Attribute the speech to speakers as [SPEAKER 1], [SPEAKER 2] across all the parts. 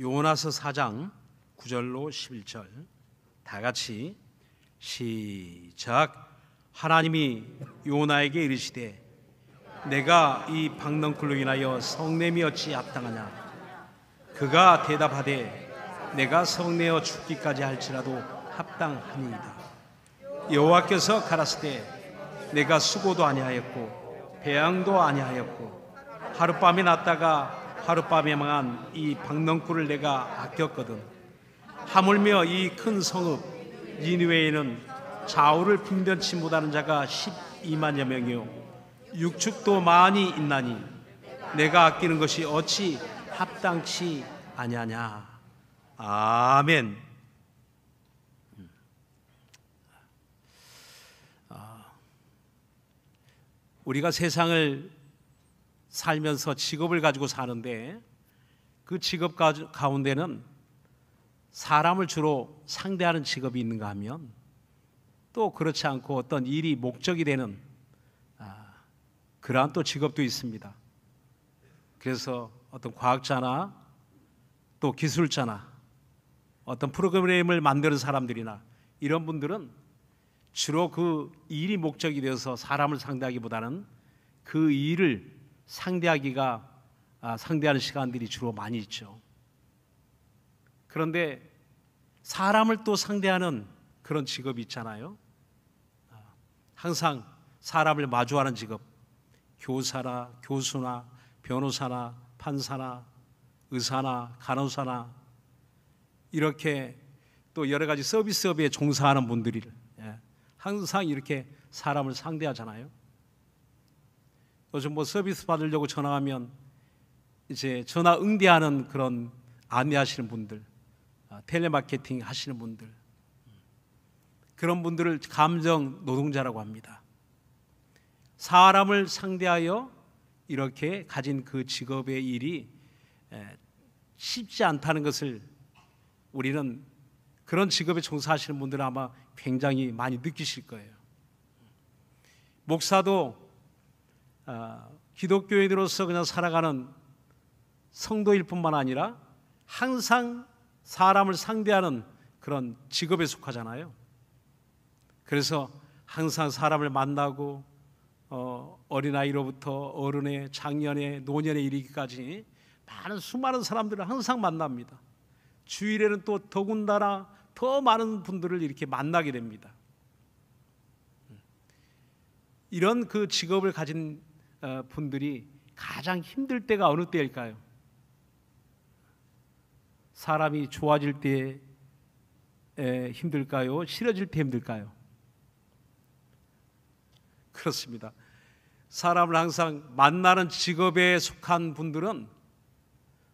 [SPEAKER 1] 요나서 4장 9절로 11절 다 같이 시작 하나님이 요나에게 이르시되 내가 이 박넝쿨로 인하여 성냄이 어찌 합당하냐 그가 대답하되 내가 성내어 죽기까지 할지라도 합당하니이다 여호와께서 가라스되 내가 수고도 아니하였고 배양도 아니하였고 하룻밤이 났다가 하룻밤에 망한 이 박넝쿨을 내가 아꼈거든 하물며 이 큰 성읍 니누웨에는 좌우를 빈변치 못하는 자가 12만여 명이요 육축도 많이 있나니 내가 아끼는 것이 어찌 합당치 아니하냐 아멘 아, 우리가 세상을 살면서 직업을 가지고 사는데 그 직업 가운데는 사람을 주로 상대하는 직업이 있는가 하면 또 그렇지 않고 어떤 일이 목적이 되는 아, 그러한 또 직업도 있습니다. 그래서 어떤 과학자나 또 기술자나 어떤 프로그램을 만드는 사람들이나 이런 분들은 주로 그 일이 목적이 되어서 사람을 상대하기보다는 그 일을 상대하기가 아, 상대하는 시간들이 주로 많이 있죠. 그런데 사람을 또 상대하는 그런 직업이 있잖아요. 아, 항상 사람을 마주하는 직업, 교사나 교수나 변호사나 판사나 의사나 간호사나 이렇게 또 여러 가지 서비스업에 종사하는 분들이 예, 항상 이렇게 사람을 상대하잖아요. 요즘 뭐 서비스 받으려고 전화하면 이제 전화 응대하는 그런 안내하시는 분들, 아, 텔레마케팅 하시는 분들 그런 분들을 감정 노동자라고 합니다. 사람을 상대하여 이렇게 가진 그 직업의 일이 쉽지 않다는 것을 우리는 그런 직업에 종사하시는 분들은 아마 굉장히 많이 느끼실 거예요. 목사도 아, 기독교인으로서 그냥 살아가는 성도일 뿐만 아니라 항상 사람을 상대하는 그런 직업에 속하잖아요. 그래서 항상 사람을 만나고 어, 린아이로부터 어른의 장년의 노년에 이르기까지 많은 수많은 사람들을 항상 만납니다. 주일에는 또 더군다나 더 많은 분들을 이렇게 만나게 됩니다. 이런 그 직업을 가진 어, 분들이 가장 힘들 때가 어느 때일까요? 사람이 좋아질 때 힘들까요? 싫어질 때 힘들까요? 그렇습니다. 사람을 항상 만나는 직업에 속한 분들은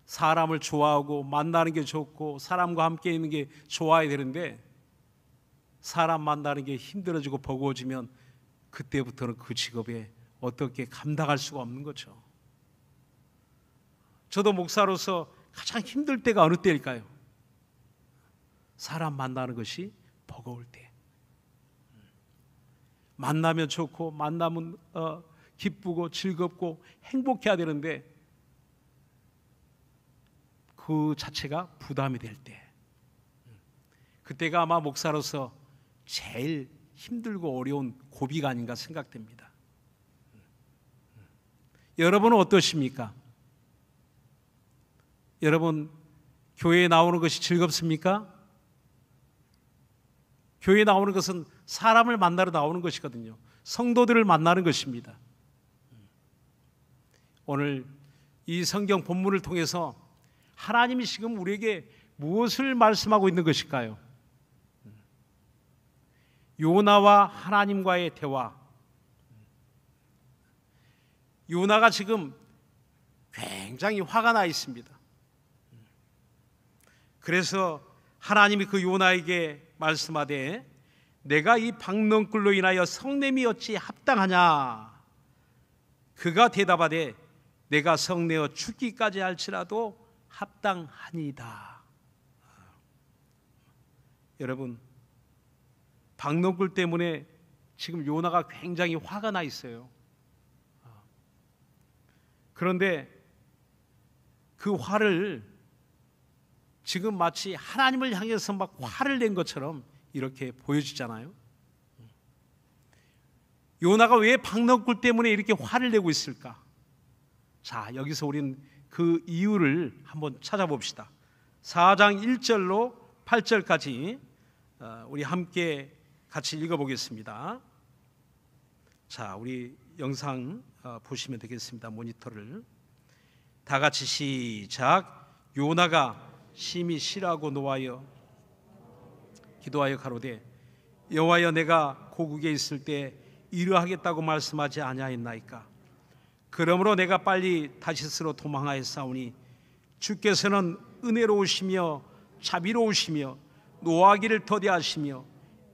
[SPEAKER 1] 사람을 좋아하고 만나는 게 좋고 사람과 함께 있는 게 좋아야 되는데 사람 만나는 게 힘들어지고 버거워지면 그때부터는 그 직업에 어떻게 감당할 수가 없는 거죠. 저도 목사로서 가장 힘들 때가 어느 때일까요? 사람 만나는 것이 버거울 때. 만나면 좋고 만나면 어, 기쁘고 즐겁고 행복해야 되는데 그 자체가 부담이 될 때. 그때가 아마 목사로서 제일 힘들고 어려운 고비가 아닌가 생각됩니다. 여러분은 어떠십니까? 여러분, 교회에 나오는 것이 즐겁습니까? 교회에 나오는 것은 사람을 만나러 나오는 것이거든요. 성도들을 만나는 것입니다. 오늘 이 성경 본문을 통해서 하나님이 지금 우리에게 무엇을 말씀하고 있는 것일까요? 음. 요나와 하나님과의 대화. 요나가 지금 굉장히 화가 나 있습니다. 그래서 하나님이 그 요나에게 말씀하되 내가 이 박명꿀로 인하여 성냄이 어찌 합당하냐 그가 대답하되 내가 성내어 죽기까지 할지라도 합당하니다 여러분 박명꿀 때문에 지금 요나가 굉장히 화가 나 있어요 그런데 그 화를 지금 마치 하나님을 향해서 막 화를 낸 것처럼 이렇게 보여지잖아요. 요나가 왜 박넉굴 때문에 이렇게 화를 내고 있을까? 자, 여기서 우리그 이유를 한번 찾아봅시다. 4장 1절로 8절까지 어, 우리 함께 같이 읽어보겠습니다. 자, 우리 영상 어, 보시면 되겠습니다. 모니터를 다 같이 시작. 요나가 심히 실하고 노하여 기도하여 가로되 여호와여 내가 고국에 있을 때 이러하겠다고 말씀하지 아니하였나이까. 그러므로 내가 빨리 다시스로 도망하였사오니 주께서는 은혜로우시며 자비로우시며 노하기를 더디하시며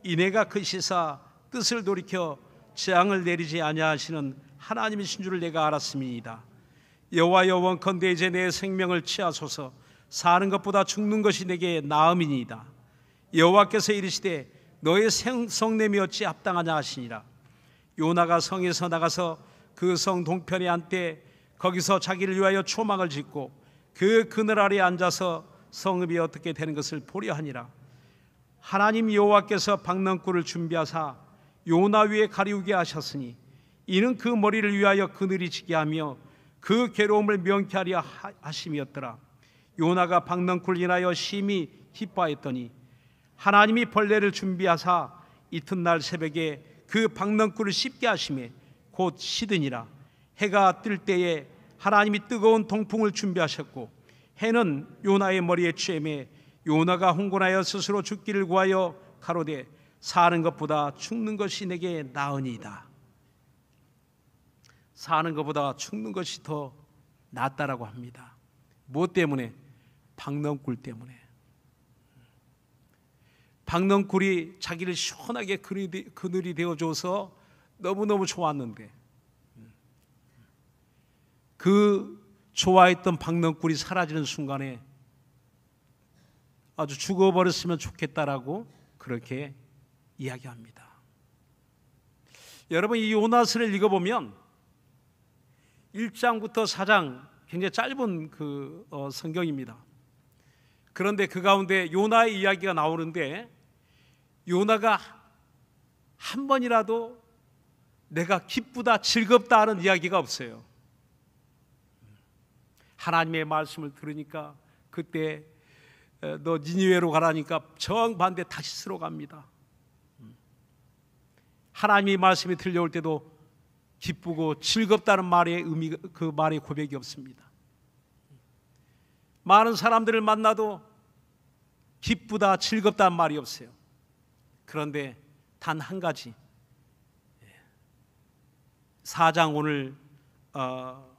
[SPEAKER 1] 이내가 그 시사 뜻을 돌이켜 재앙을 내리지 아니하시는 하나님이신 줄을 내가 알았습니다. 여호와 여원컨대 이제 내 생명을 취하소서 사는 것보다 죽는 것이 내게 나음이니이다. 여호와께서 이르시되 너의 성냄이 어찌 합당하냐 하시니라. 요나가 성에서 나가서 그 성 동편에 앉되 거기서 자기를 위하여 초막을 짓고 그 그늘 아래 앉아서 성읍이 어떻게 되는 것을 보려 하니라. 하나님 여호와께서 박랑굴을 준비하사 요나 위에 가리우게 하셨으니 이는 그 머리를 위하여 그늘이 지게 하며 그 괴로움을 명쾌 하려 하심이었더라 요나가 박넝쿨 인하여 심히 기뻐하였더니 하나님이 벌레를 준비하사 이튿날 새벽에 그 박넝쿨을 씹게 하심에 곧 시드니라 해가 뜰 때에 하나님이 뜨거운 동풍을 준비하셨고 해는 요나의 머리에 취임해 요나가 홍곤하여 스스로 죽기를 구하여 가로되 사는 것보다 죽는 것이 내게 나으니이다 사는 것보다 죽는 것이 더 낫다라고 합니다. 무엇 뭐 때문에? 박넝굴 때문에. 박넝굴이 자기를 시원하게 그늘이 되어줘서 너무너무 좋았는데 그 좋아했던 박넝굴이 사라지는 순간에 아주 죽어버렸으면 좋겠다라고 그렇게 이야기합니다. 여러분 이 요나스를 읽어보면 1장부터 4장 굉장히 짧은 그 어, 성경입니다. 그런데 그 가운데 요나의 이야기가 나오는데 요나가 한 번이라도 내가 기쁘다 즐겁다 하는 이야기가 없어요. 하나님의 말씀을 들으니까 그때 어, 너 니니웨로 가라니까 정반대 다시 쓰러 갑니다. 음. 하나님의 말씀이 들려올 때도 기쁘고 즐겁다는 말의 의미 그 말의 고백이 없습니다. 많은 사람들을 만나도 기쁘다 즐겁다는 말이 없어요. 그런데 단 한 가지 사장 오늘 어,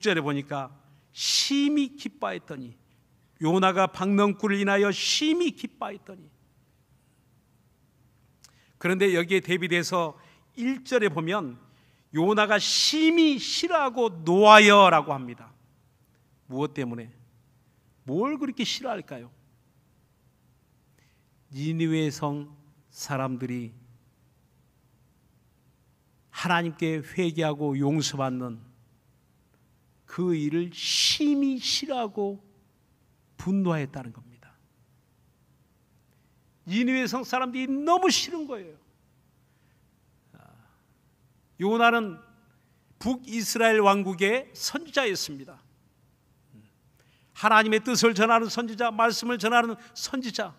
[SPEAKER 1] 절에 보니까 심히 기뻐했더니 요나가 박넝굴을 인하여 심히 기뻐했더니 그런데 여기에 대비돼서 1절에 보면 요나가 심히 싫어하고 노하여라고 합니다. 무엇 때문에? 뭘 그렇게 싫어할까요? 니느웨 성 사람들이 하나님께 회개하고 용서받는 그 일을 심히 싫어하고 분노하였다는 겁니다. 니느웨 성 사람들이 너무 싫은 거예요. 요나는 북이스라엘 왕국의 선지자였습니다. 하나님의 뜻을 전하는 선지자, 말씀을 전하는 선지자.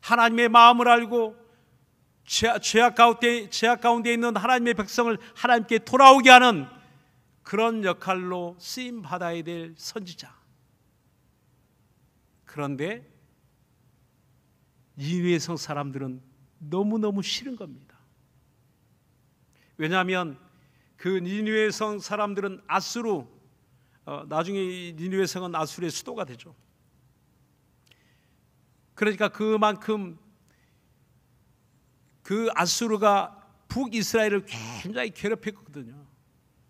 [SPEAKER 1] 하나님의 마음을 알고 죄악 가운데, 죄악 가운데 있는 하나님의 백성을 하나님께 돌아오게 하는 그런 역할로 쓰임 받아야 될 선지자. 그런데 이외성 사람들은 너무너무 싫은 겁니다. 왜냐하면 그 니누의 성 사람들은 아수르 어, 나중에 니누의 성은 아수르의 수도가 되죠. 그러니까 그만큼 그 아수르가 북이스라엘을 굉장히 괴롭혔거든요.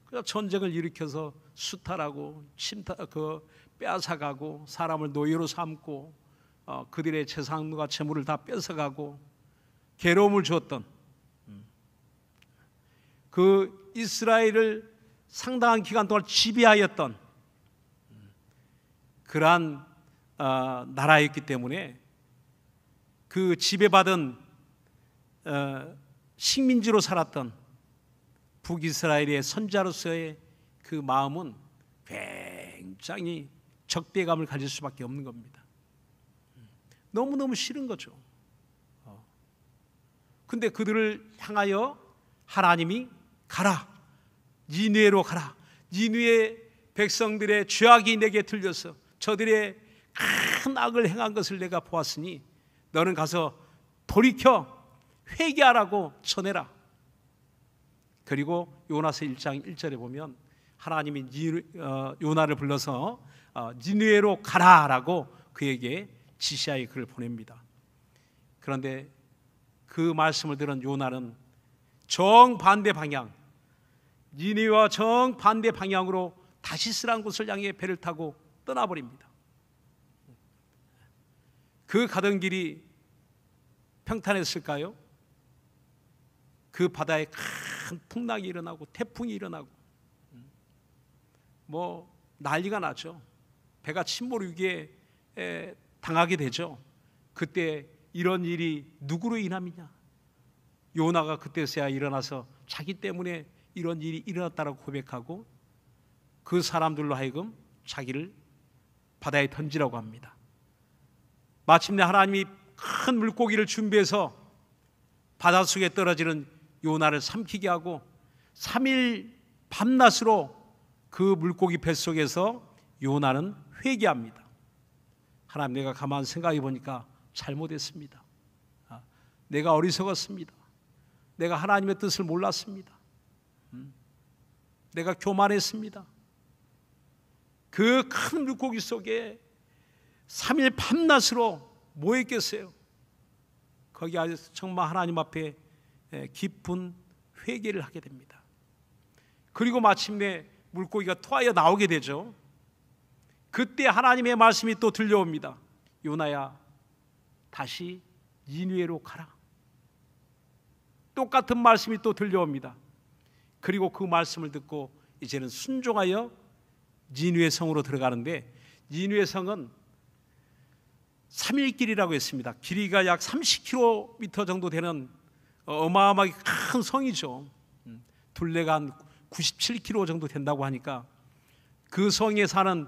[SPEAKER 1] 그래서 전쟁을 일으켜서 수탈하고 침탈 그 빼앗아가고 사람을 노예로 삼고 어, 그들의 재산과 재물을 다 뺏어가고 괴로움을 주었던 그 이스라엘을 상당한 기간 동안 지배하였던 그러한 어, 나라였기 때문에 그 지배받은 어, 식민지로 살았던 북이스라엘의 선자로서의 그 마음은 굉장히 적대감을 가질 수밖에 없는 겁니다. 너무너무 싫은 거죠. 어. 근데 그들을 향하여 하나님이 가라. 니누에로 가라. 니누의 백성들의 죄악이 내게 들려서 저들의 큰 악을 행한 것을 내가 보았으니 너는 가서 돌이켜 회개하라고 전해라. 그리고 요나서 1장 1절에 보면 하나님이 어, 요나를 불러서 어, 니누에로 가라라고 그에게 지시하여 그를 보냅니다. 그런데 그 말씀을 들은 요나는 정반대 방향 니네와 정반대 방향으로 다시스란 곳을 향해 배를 타고 떠나버립니다. 그 가던 길이 평탄했을까요? 그 바다에 큰 풍랑이 일어나고 태풍이 일어나고 뭐 난리가 나죠. 배가 침몰 위기에 당하게 되죠. 그때 이런 일이 누구로 인함이냐? 요나가 그때서야 일어나서 자기 때문에 이런 일이 일어났다라고 고백하고 그 사람들로 하여금 자기를 바다에 던지라고 합니다. 마침내 하나님이 큰 물고기를 준비해서 바닷속에 떨어지는 요나를 삼키게 하고 3일 밤낮으로 그 물고기 뱃속에서 요나는 회개합니다. 하나님 내가 가만 생각해 보니까 잘못했습니다. 아, 내가 어리석었습니다. 내가 하나님의 뜻을 몰랐습니다. 내가 교만했습니다. 그 큰 물고기 속에 3일 밤낮으로 뭐 했겠어요? 거기 아주 정말 하나님 앞에 예, 깊은 회개를 하게 됩니다. 그리고 마침내 물고기가 토하여 나오게 되죠. 그때 하나님의 말씀이 또 들려옵니다. 요나야 다시 니누로 가라. 똑같은 말씀이 또 들려옵니다. 그리고 그 말씀을 듣고 이제는 순종하여 니누의 성으로 들어가는데 니누의 성은 3일 길이라고 했습니다. 길이가 약 30km 정도 되는 어마어마하게 큰 성이죠. 음, 둘레가 한 97km 정도 된다고 하니까 그 성에 사는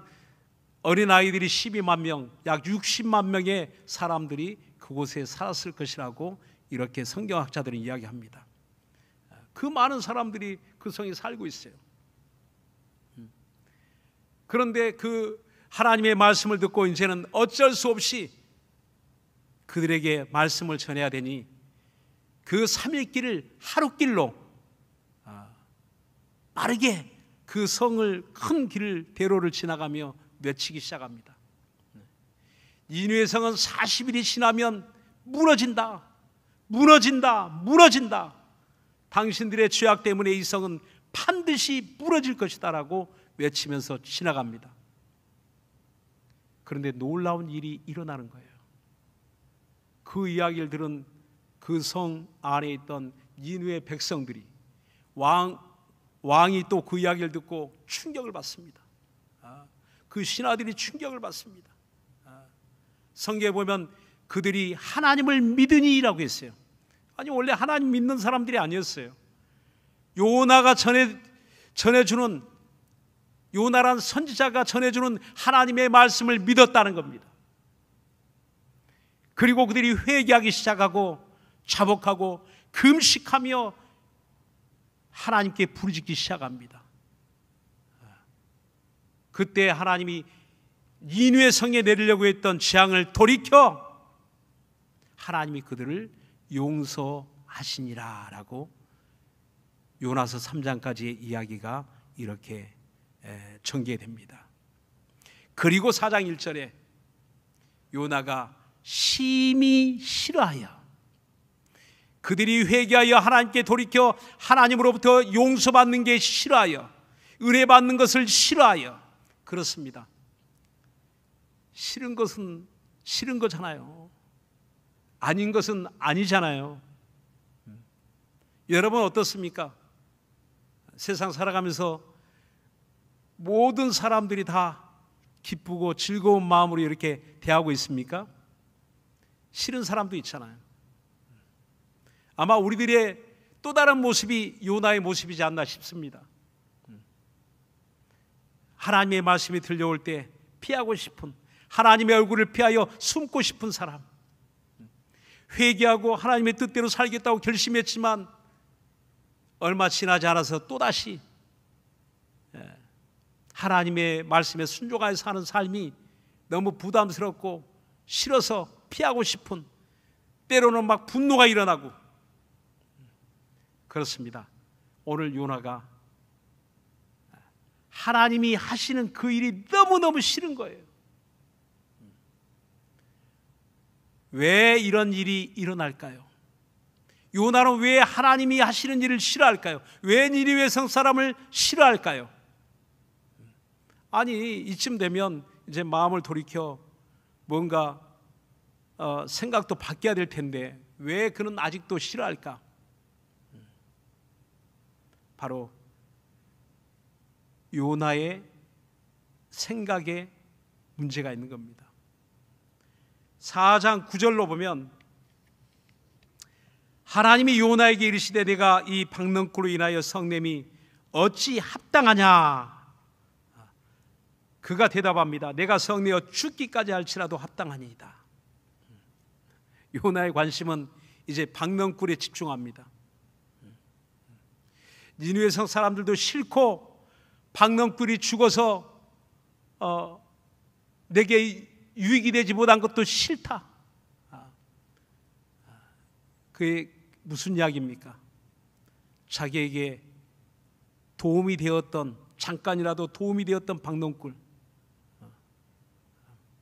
[SPEAKER 1] 어린아이들이 12만 명, 약 60만 명의 사람들이 그곳에 살았을 것이라고 이렇게 성경학자들은 이야기합니다. 그 많은 사람들이 그 성에 살고 있어요. 음. 그런데 그 하나님의 말씀을 듣고 이제는 어쩔 수 없이 그들에게 말씀을 전해야 되니 그 3일길을 하루길로 아, 빠르게 그 성을 큰 길을 대로를 지나가며 외치기 시작합니다. 인외성은 40일이 지나면 무너진다. 무너진다, 무너진다. 당신들의 죄악 때문에 이 성은 반드시 무러질 것이다라고 외치면서 지나갑니다. 그런데 놀라운 일이 일어나는 거예요. 그 이야기를 들은 그 성 안에 있던 인후의 백성들이 왕 왕이 또 그 이야기를 듣고 충격을 받습니다. 아, 그 신하들이 충격을 받습니다. 아, 성경에 보면 그들이 하나님을 믿으니라고 했어요. 아니 원래 하나님 믿는 사람들이 아니었어요. 요나가 전해 전해주는 요나란 선지자가 전해주는 하나님의 말씀을 믿었다는 겁니다. 그리고 그들이 회개하기 시작하고 자복하고 금식하며 하나님께 부르짖기 시작합니다. 그때 하나님이 인외 성에 내리려고 했던 재앙을 돌이켜 하나님이 그들을 용서하시니라라고 요나서 3장까지의 이야기가 이렇게 전개됩니다. 그리고 4장 1절에 요나가 심히 싫어하여 그들이 회개하여 하나님께 돌이켜 하나님으로부터 용서받는 게 싫어하여 은혜 받는 것을 싫어하여 그렇습니다. 싫은 것은 싫은 거잖아요. 아닌 것은 아니잖아요. 음. 여러분 어떻습니까? 세상 살아가면서 모든 사람들이 다 기쁘고 즐거운 마음으로 이렇게 대하고 있습니까? 싫은 사람도 있잖아요. 아마 우리들의 또 다른 모습이 요나의 모습이지 않나 싶습니다. 하나님의 말씀이 들려올 때 피하고 싶은 하나님의 얼굴을 피하여 숨고 싶은 사람. 회개하고 하나님의 뜻대로 살겠다고 결심했지만 얼마 지나지 않아서 또다시 예, 하나님의 말씀에 순종하여 사는 삶이 너무 부담스럽고 싫어서 피하고 싶은 때로는 막 분노가 일어나고 그렇습니다. 오늘 요나가 하나님이 하시는 그 일이 너무너무 싫은 거예요. 왜 이런 일이 일어날까요? 요나는 왜 하나님이 하시는 일을 싫어할까요? 왜 니리웨 성 사람을 싫어할까요? 아니 이쯤 되면 이제 마음을 돌이켜 뭔가 어, 생각도 바뀌어야 될 텐데 왜 그는 아직도 싫어할까? 바로 요나의 생각에 문제가 있는 겁니다. 4장 9절로 보면 하나님이 요나에게 이르시되 내가 이 박능구로 인하여 성냄이 어찌 합당하냐 그가 대답합니다 내가 성내어 죽기까지 할지라도 합당하니이다 요나의 관심은 이제 박능굴에 집중합니다 니누에성 사람들도 싫고 박능굴이 죽어서 어, 내게 유익이 되지 못한 것도 싫다. 아, 아. 그게 무슨 이야기입니까? 자기에게 도움이 되었던 잠깐이라도 도움이 되었던 박농꿀. 아,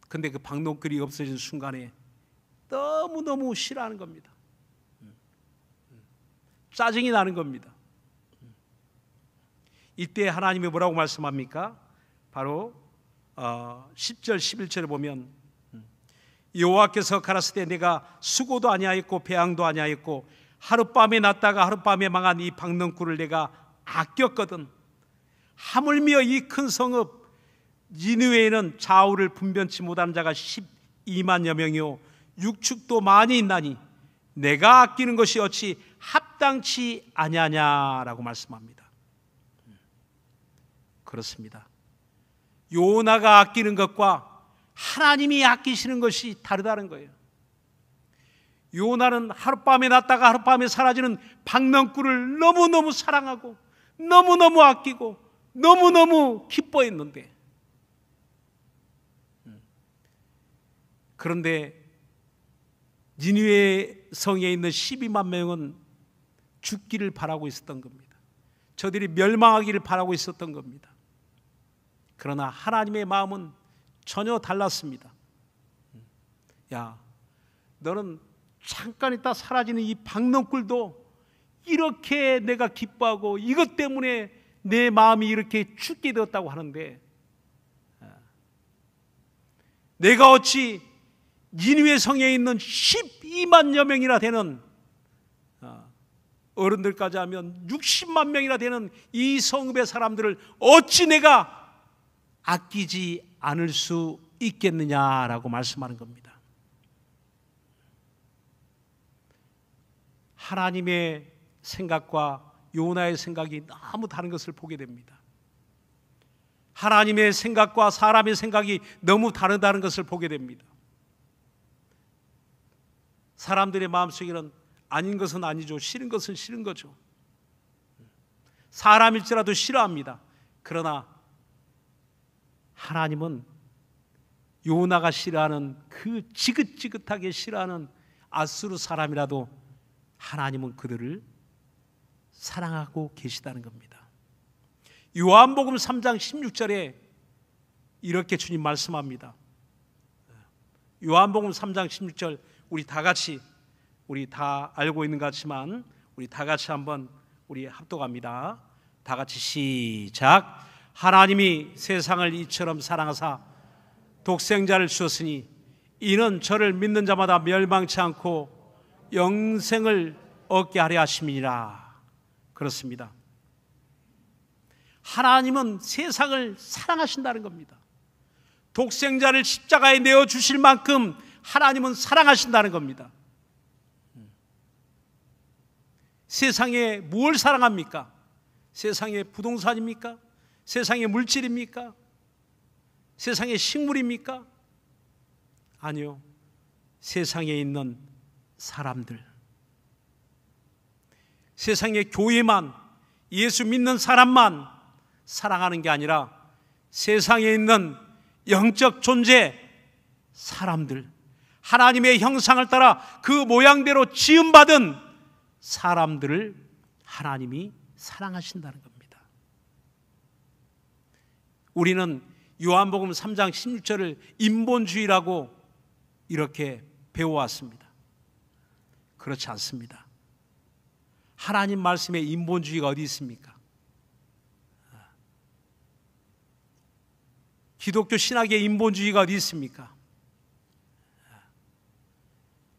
[SPEAKER 1] 근데 그 박농꿀이 없어진 순간에 너무너무 싫어하는 겁니다. 음, 음. 짜증이 나는 겁니다. 음. 이때 하나님이 뭐라고 말씀합니까? 바로 10절 어, 11절에 보면 음, 여호와께서 가라사대 내가 수고도 아니하였고 배양도 아니하였고 하룻밤에 났다가 하룻밤에 망한 이박능굴을 내가 아꼈거든 하물며 이 큰 성읍 니누에는 좌우를 분변치 못한 자가 12만여 명이요 육축도 많이 있나니 내가 아끼는 것이 어찌 합당치 아니하냐라고 말씀합니다. 음, 그렇습니다. 요나가 아끼는 것과 하나님이 아끼시는 것이 다르다는 거예요. 요나는 하룻밤에 났다가 하룻밤에 사라지는 박명구를 너무너무 사랑하고 너무너무 아끼고 너무너무 기뻐했는데 그런데 니느웨 성에 있는 12만 명은 죽기를 바라고 있었던 겁니다. 저들이 멸망하기를 바라고 있었던 겁니다. 그러나 하나님의 마음은 전혀 달랐습니다. 야, 너는 잠깐 있다 사라지는 이 박넝굴도 이렇게 내가 기뻐하고 이것 때문에 내 마음이 이렇게 죽게 되었다고 하는데 아, 내가 어찌 니누의 성에 있는 12만여 명이나 되는 아, 어른들까지 하면 60만 명이나 되는 이 성읍의 사람들을 어찌 내가 아끼지 않을 수 있겠느냐라고 말씀하는 겁니다. 하나님의 생각과 요나의 생각이 너무 다른 것을 보게 됩니다. 하나님의 생각과 사람의 생각이 너무 다르다는 것을 보게 됩니다. 사람들의 마음속에는 아닌 것은 아니죠. 싫은 것은 싫은 거죠. 사람일지라도 싫어합니다. 그러나 하나님은 요나가 싫어하는 그 지긋지긋하게 싫어하는 아수르 사람이라도 하나님은 그들을 사랑하고 계시다는 겁니다. 요한복음 3장 16절에 이렇게 주님 말씀합니다. 요한복음 3장 16절 우리 다 같이 우리 다 알고 있는 것 같지만 우리 다 같이 한번 우리 합독합니다. 다 같이 시작. 하나님이 세상을 이처럼 사랑하사 독생자를 주었으니 이는 저를 믿는 자마다 멸망치 않고 영생을 얻게 하려 하심이니라. 그렇습니다. 하나님은 세상을 사랑하신다는 겁니다. 독생자를 십자가에 내어 주실 만큼 하나님은 사랑하신다는 겁니다. 세상에 뭘 사랑합니까? 세상에 부동산입니까? 세상의 물질입니까? 세상의 식물입니까? 아니요. 세상에 있는 사람들. 세상의 교회만, 예수 믿는 사람만 사랑하는 게 아니라 세상에 있는 영적 존재, 사람들. 하나님의 형상을 따라 그 모양대로 지음받은 사람들을 하나님이 사랑하신다는 겁니다. 우리는 요한복음 3장 16절을 인본주의라고 이렇게 배워왔습니다. 그렇지 않습니다. 하나님 말씀에 인본주의가 어디 있습니까? 기독교 신학의 인본주의가 어디 있습니까?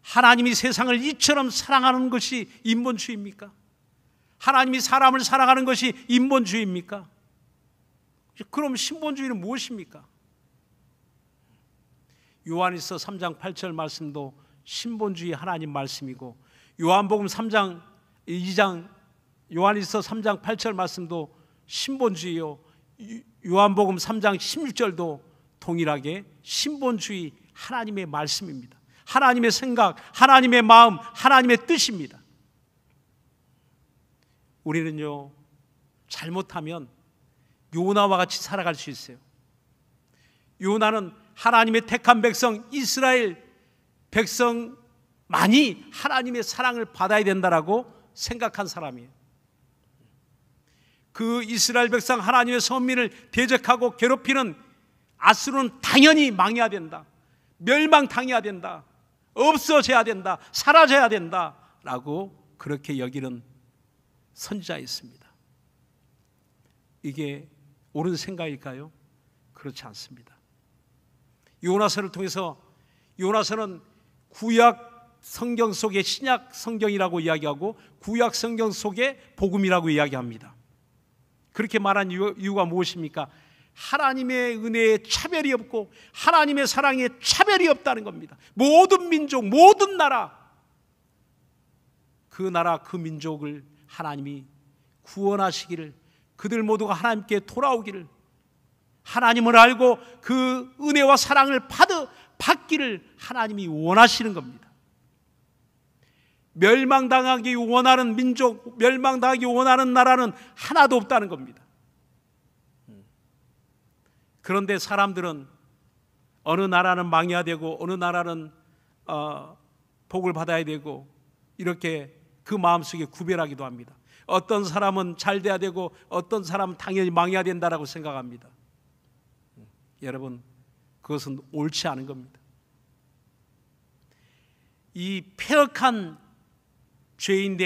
[SPEAKER 1] 하나님이 세상을 이처럼 사랑하는 것이 인본주의입니까? 하나님이 사람을 사랑하는 것이 인본주의입니까? 그럼 신본주의는 무엇입니까? 요한일서 3장 8절 말씀도 신본주의 하나님 말씀이고 요한복음 3장 2장 요한일서 3장 8절 말씀도 신본주의요 요한복음 3장 16절도 동일하게 신본주의 하나님의 말씀입니다. 하나님의 생각, 하나님의 마음, 하나님의 뜻입니다. 우리는요 잘못하면 요나와 같이 살아갈 수 있어요. 요나는 하나님의 택한 백성 이스라엘 백성만이 하나님의 사랑을 받아야 된다라고 생각한 사람이에요. 그 이스라엘 백성 하나님의 선민을 대적하고 괴롭히는 아수르는 당연히 망해야 된다. 멸망당해야 된다. 없어져야 된다. 사라져야 된다. 라고 그렇게 여기는 선지자 있습니다. 이게 옳은 생각일까요? 그렇지 않습니다. 요나서를 통해서 요나서는 구약 성경 속의 신약 성경이라고 이야기하고 구약 성경 속의 복음이라고 이야기합니다. 그렇게 말한 이유가 무엇입니까? 하나님의 은혜에 차별이 없고 하나님의 사랑에 차별이 없다는 겁니다. 모든 민족, 모든 나라 그 나라 그 민족을 하나님이 구원하시기를 그들 모두가 하나님께 돌아오기를 하나님을 알고 그 은혜와 사랑을 받으, 받기를 하나님이 원하시는 겁니다. 멸망당하기 원하는 민족, 멸망당하기 원하는 나라는 하나도 없다는 겁니다. 그런데 사람들은 어느 나라는 망해야 되고 어느 나라는 어, 복을 받아야 되고 이렇게 그 마음속에 구별하기도 합니다. 어떤 사람은 잘 돼야 되고 어떤 사람은 당연히 망해야 된다라고 생각합니다. 여러분 그것은 옳지 않은 겁니다. 이 폐역한 죄인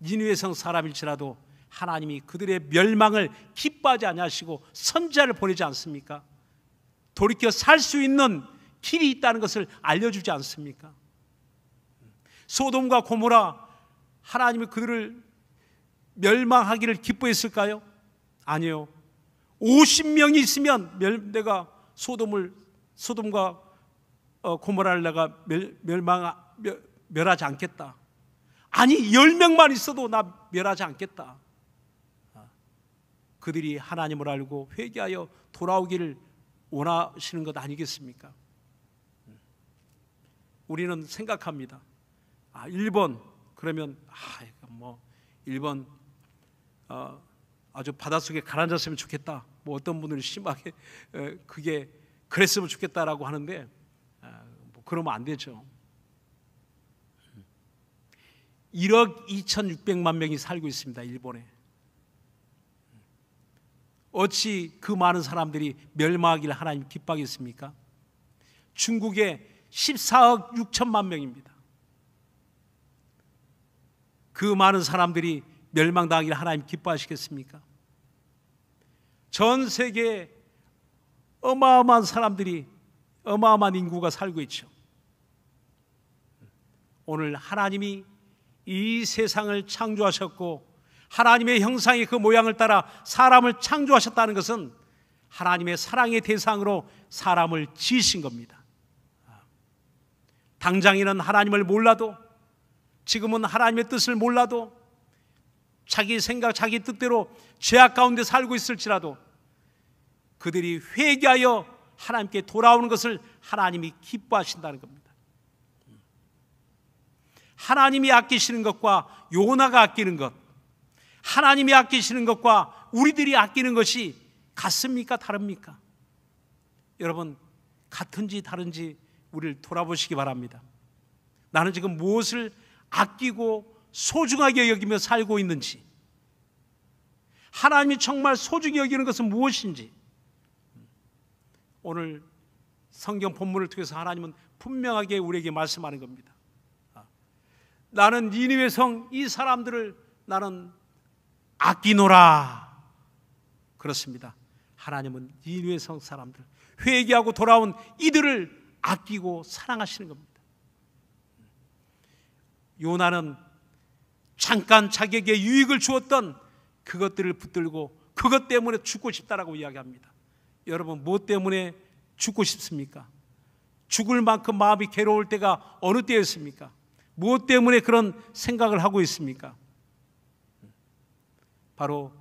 [SPEAKER 1] 된니누성 사람일지라도 하나님이 그들의 멸망을 기뻐하지 아니시고 선자를 보내지 않습니까? 돌이켜 살 수 있는 길이 있다는 것을 알려주지 않습니까? 소돔과 고모라 하나님이 그들을 멸망하기를 기뻐했을까요? 아니요. 50명이 있으면 멸, 내가 소돔을 소돔과 어, 고모라를 내가 멸, 멸망 멸, 멸하지 않겠다. 아니 10명만 있어도 나 멸하지 않겠다. 아, 그들이 하나님을 알고 회개하여 돌아오기를 원하시는 것 아니겠습니까? 음. 우리는 생각합니다. 아, 1번 그러면 아, 뭐 1번 어, 아주 바닷속에 가라앉았으면 좋겠다. 뭐 어떤 분은 심하게 에, 그게 그랬으면 좋겠다라고 하는데 아, 뭐 그러면 안 되죠. 1억 2,600만 명이 살고 있습니다. 일본에. 어찌 그 많은 사람들이 멸망하기를 하나님 기뻐하겠습니까? 중국에 14억 6천만 명입니다. 그 많은 사람들이 멸망당하기를 하나님 기뻐하시겠습니까? 전 세계에 어마어마한 사람들이 어마어마한 인구가 살고 있죠. 오늘 하나님이 이 세상을 창조하셨고 하나님의 형상의 그 모양을 따라 사람을 창조하셨다는 것은 하나님의 사랑의 대상으로 사람을 지으신 겁니다. 당장에는 하나님을 몰라도 지금은 하나님의 뜻을 몰라도 자기 생각, 자기 뜻대로 죄악 가운데 살고 있을지라도 그들이 회개하여 하나님께 돌아오는 것을 하나님이 기뻐하신다는 겁니다. 하나님이 아끼시는 것과 요나가 아끼는 것, 하나님이 아끼시는 것과 우리들이 아끼는 것이 같습니까? 다릅니까? 여러분, 같은지 다른지 우리를 돌아보시기 바랍니다. 나는 지금 무엇을 아끼고 소중하게 여기며 살고 있는지, 하나님이 정말 소중히 여기는 것은 무엇인지, 오늘 성경 본문을 통해서 하나님은 분명하게 우리에게 말씀하는 겁니다. 아, 나는 니니웨 성이 사람들을 나는 아끼노라. 그렇습니다. 하나님은 니니웨 성 사람들 회개하고 돌아온 이들을 아끼고 사랑하시는 겁니다. 음, 요나는 잠깐 자기에게 유익을 주었던 그것들을 붙들고 그것 때문에 죽고 싶다라고 이야기합니다. 여러분, 뭐 때문에 죽고 싶습니까? 죽을 만큼 마음이 괴로울 때가 어느 때였습니까? 무엇 때문에 그런 생각을 하고 있습니까? 바로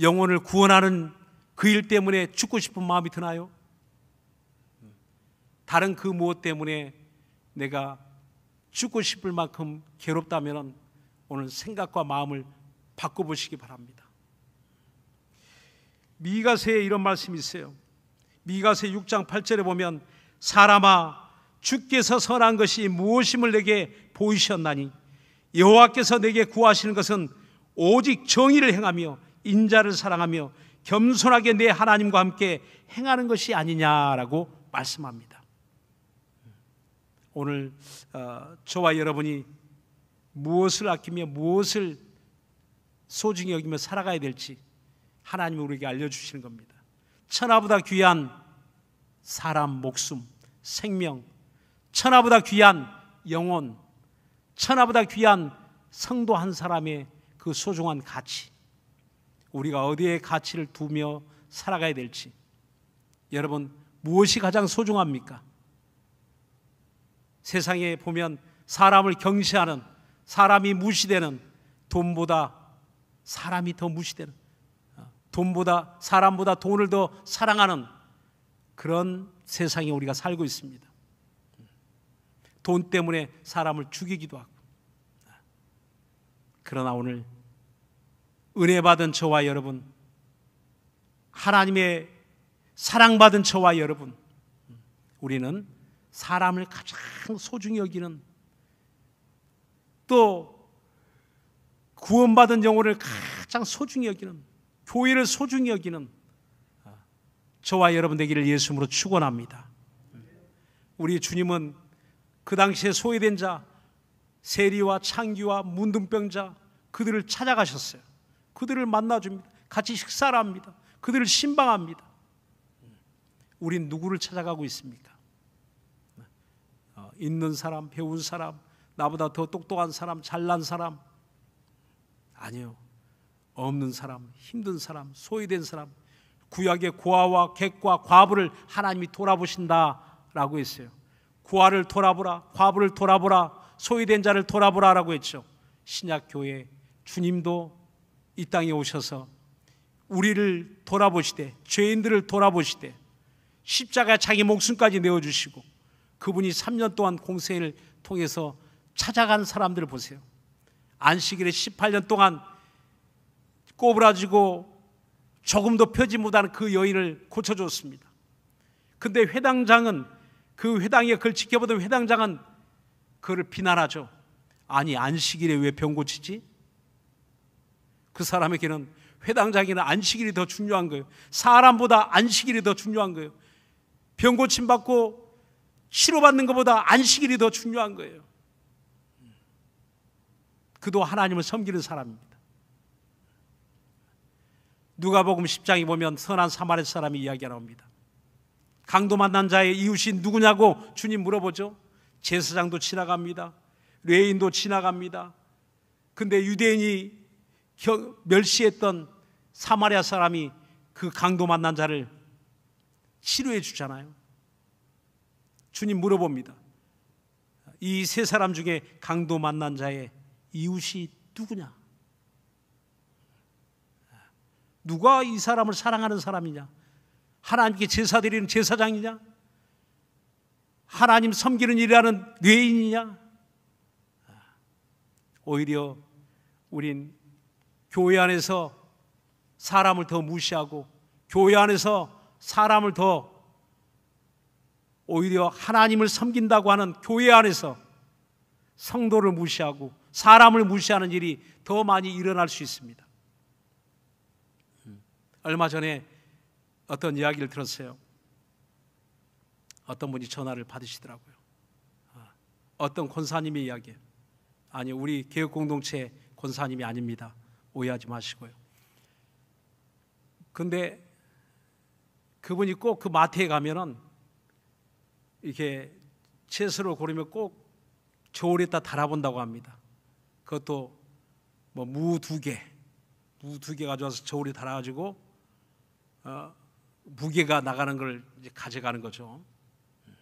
[SPEAKER 1] 영혼을 구원하는 그 일 때문에 죽고 싶은 마음이 드나요? 다른 그 무엇 때문에 내가 죽고 싶을 만큼 괴롭다면 오늘 생각과 마음을 바꿔보시기 바랍니다. 미가세에 이런 말씀이 있어요. 미가세 6장 8절에 보면 사람아 주께서 선한 것이 무엇임을 내게 보이셨나니 여호와께서 내게 구하시는 것은 오직 정의를 행하며 인자를 사랑하며 겸손하게 내 하나님과 함께 행하는 것이 아니냐라고 말씀합니다. 오늘 어, 저와 여러분이 무엇을 아끼며 무엇을 소중히 여기며 살아가야 될지 하나님이 우리에게 알려주시는 겁니다. 천하보다 귀한 사람 목숨, 생명, 천하보다 귀한 영혼, 천하보다 귀한 성도 한 사람의 그 소중한 가치, 우리가 어디에 가치를 두며 살아가야 될지, 여러분, 무엇이 가장 소중합니까? 세상에 보면 사람을 경시하는 사람이 무시되는 돈보다 사람이 더 무시되는 어, 돈보다 사람보다 돈을 더 사랑하는 그런 세상에 우리가 살고 있습니다. 돈 때문에 사람을 죽이기도 하고. 그러나 오늘 은혜 받은 저와 여러분 하나님의 사랑받은 저와 여러분 우리는 사람을 가장 소중히 여기는 또 구원받은 영혼을 가장 소중히 여기는 교회를 소중히 여기는 아, 저와 여러분 되기를 예수님으로 축원합니다. 우리 주님은 그 당시에 소외된 자, 세리와 창기와 문둥병자 그들을 찾아가셨어요. 그들을 만나줍니다. 같이 식사를 합니다. 그들을 신방합니다. 우린 누구를 찾아가고 있습니까? 아, 있는 사람, 배운 사람, 나보다 더 똑똑한 사람, 잘난 사람 아니요. 없는 사람, 힘든 사람, 소외된 사람, 구약의 고아와 객과 과부를 하나님이 돌아보신다라고 했어요. 고아를 돌아보라, 과부를 돌아보라, 소외된 자를 돌아보라라고 했죠. 신약 교회 주님도 이 땅에 오셔서 우리를 돌아보시되 죄인들을 돌아보시되 십자가 자기 목숨까지 내어 주시고 그분이 3년 동안 공생을 통해서 찾아간 사람들을 보세요. 안식일에 18년 동안 꼬부라지고 조금도 펴지 못한 그 여인을 고쳐줬습니다. 근데 회당장은 그 회당에 그걸 지켜보던 회당장은 그를 비난하죠. 아니 안식일에 왜 병 고치지? 그 사람에게는 회당장에는 안식일이 더 중요한 거예요. 사람보다 안식일이 더 중요한 거예요. 병 고침 받고 치료받는 것보다 안식일이 더 중요한 거예요. 그도 하나님을 섬기는 사람입니다. 누가복음 10장에 보면 선한 사마리 사람이 이야기가 나옵니다. 강도 만난 자의 이웃이 누구냐고 주님 물어보죠. 제사장도 지나갑니다. 레인도 지나갑니다. 근데 유대인이 멸시했던 사마리아 사람이 그 강도 만난 자를 치료해 주잖아요. 주님 물어봅니다. 이 세 사람 중에 강도 만난 자의 이웃이 누구냐? 누가 이 사람을 사랑하는 사람이냐? 하나님께 제사 드리는 제사장이냐? 하나님 섬기는 일하는 뇌인이냐? 오히려 우린 교회 안에서 사람을 더 무시하고 교회 안에서 사람을 더 오히려 하나님을 섬긴다고 하는 교회 안에서 성도를 무시하고 사람을 무시하는 일이 더 많이 일어날 수 있습니다. 음. 얼마 전에 어떤 이야기를 들었어요. 어떤 분이 전화를 받으시더라고요. 아, 어떤 권사님의 이야기. 아니, 우리 개혁 공동체 권사님이 아닙니다. 오해하지 마시고요. 근데 그분이 꼭 그 마트에 가면은 이렇게 채소를 고르면 꼭 저울에다 달아본다고 합니다. 그것도 뭐 무 두 개, 무 두 개 가져와서 저울에 달아가지고 어, 무게가 나가는 걸 이제 가져가는 거죠. 음.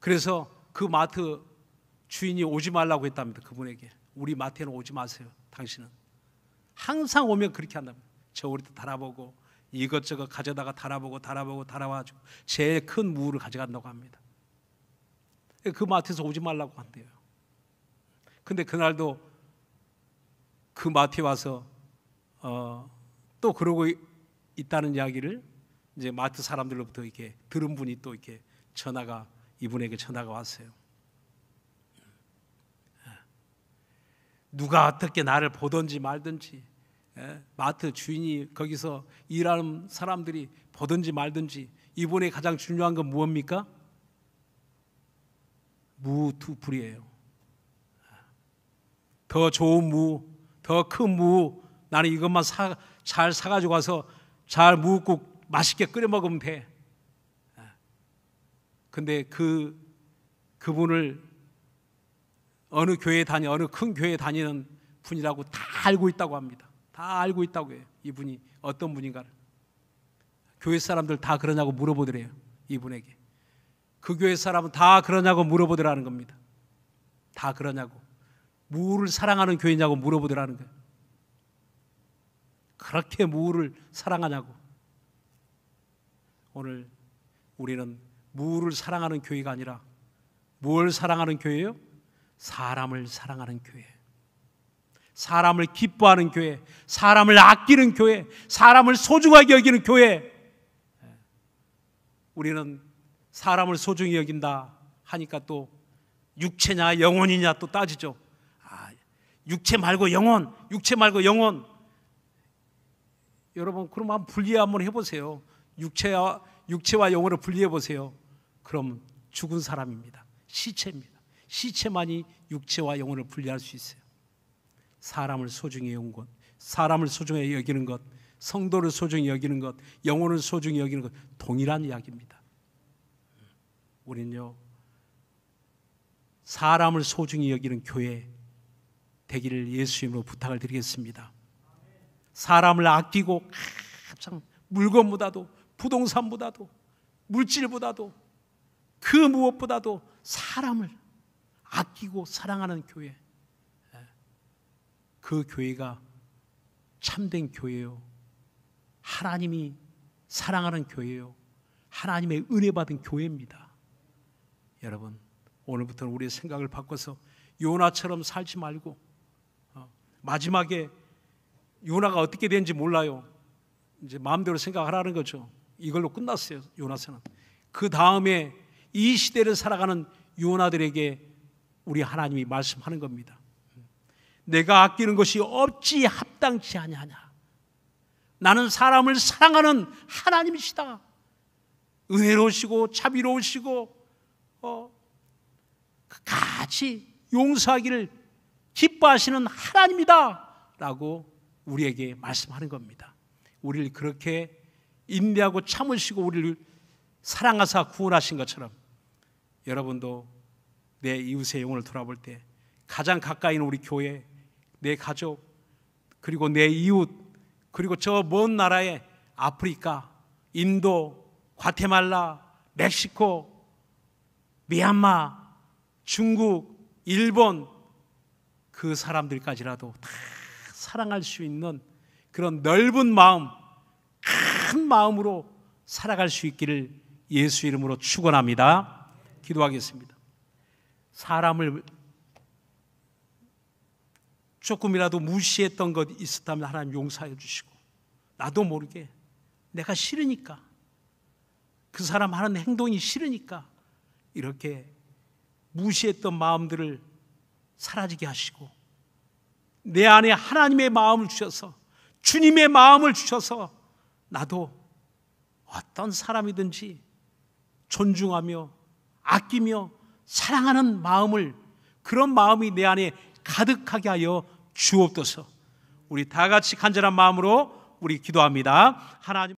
[SPEAKER 1] 그래서 그 마트 주인이 오지 말라고 했답니다. 그분에게 우리 마트에는 오지 마세요. 당신은 항상 오면 그렇게 한답니다. 저울에도 달아보고 이것저것 가져다가 달아보고 달아보고 달아가지고 제일 큰 무를 가져간다고 합니다. 그 마트에서 오지 말라고 한대요. 근데 그날도 그 마티 와서 어, 또 그러고 있다는 이야기를 이제 마트 사람들로부터 이렇게 들은 분이 또 이렇게 전화가 이분에게 전화가 왔어요. 예. 누가 어떻게 나를 보든지 말든지 예. 마트 주인이 거기서 일하는 사람들이 보든지 말든지 이분의 가장 중요한 건 무엇입니까? 무투불이에요. 더 좋은 무, 더 큰 무, 나는 이것만 사, 잘 사가지고 와서 잘 무국 맛있게 끓여 먹으면 돼. 아. 근데 그, 그분을 어느 교회에 다니, 어느 큰 교회에 다니는 분이라고 다 알고 있다고 합니다. 다 알고 있다고 해요. 이분이 어떤 분인가를. 교회 사람들 다 그러냐고 물어보더래요. 이분에게. 그 교회 사람은 다 그러냐고 물어보더라는 겁니다. 다 그러냐고. 무를 사랑하는 교회냐고 물어보더라는 거예요. 그렇게 무를 사랑하냐고. 오늘 우리는 무를 사랑하는 교회가 아니라 뭘 사랑하는 교회예요? 사람을 사랑하는 교회. 사람을 기뻐하는 교회, 사람을 아끼는 교회, 사람을 소중하게 여기는 교회. 우리는 사람을 소중히 여긴다 하니까 또 육체냐 영혼이냐 또 따지죠. 육체 말고 영혼, 육체 말고 영혼. 여러분, 그럼 한번 분리 한번 해보세요. 육체와, 육체와 영혼을 분리해보세요. 그럼 죽은 사람입니다. 시체입니다. 시체만이 육체와 영혼을 분리할 수 있어요. 사람을 소중히 여긴 것, 사람을 소중히 여기는 것, 성도를 소중히 여기는 것, 영혼을 소중히 여기는 것, 동일한 이야기입니다. 우리는요, 사람을 소중히 여기는 교회, 되기를 예수님으로 부탁을 드리겠습니다. 사람을 아끼고 가장 아, 물건보다도 부동산보다도 물질보다도 그 무엇보다도 사람을 아끼고 사랑하는 교회 예. 그 교회가 참된 교회요 하나님이 사랑하는 교회요 하나님의 은혜 받은 교회입니다 여러분 오늘부터는 우리의 생각을 바꿔서 요나처럼 살지 말고 마지막에 요나가 어떻게 된지 몰라요. 이제 마음대로 생각하라는 거죠. 이걸로 끝났어요. 요나서는. 그 다음에 이 시대를 살아가는 요나들에게 우리 하나님이 말씀하는 겁니다. 내가 아끼는 것이 없지 합당치 아니하냐. 나는 사람을 사랑하는 하나님이시다. 은혜로우시고 자비로우시고 어, 같이 용서하기를 기뻐하시는 하나님이다. 라고 우리에게 말씀하는 겁니다. 우리를 그렇게 인내하고 참으시고 우리를 사랑하사 구원하신 것처럼 여러분도 내 이웃의 영혼을 돌아볼 때 가장 가까이 있는 우리 교회, 내 가족, 그리고 내 이웃, 그리고 저 먼 나라의 아프리카, 인도, 과테말라, 멕시코, 미얀마, 중국, 일본, 그 사람들까지라도 다 사랑할 수 있는 그런 넓은 마음, 큰 마음으로 살아갈 수 있기를 예수 이름으로 축원합니다. 기도하겠습니다. 사람을 조금이라도 무시했던 것 있었다면 하나님 용서해 주시고 나도 모르게 내가 싫으니까 그 사람 하는 행동이 싫으니까 이렇게 무시했던 마음들을 사라지게 하시고 내 안에 하나님의 마음을 주셔서 주님의 마음을 주셔서 나도 어떤 사람이든지 존중하며 아끼며 사랑하는 마음을 그런 마음이 내 안에 가득하게 하여 주옵소서. 우리 다 같이 간절한 마음으로 우리 기도합니다. 하나님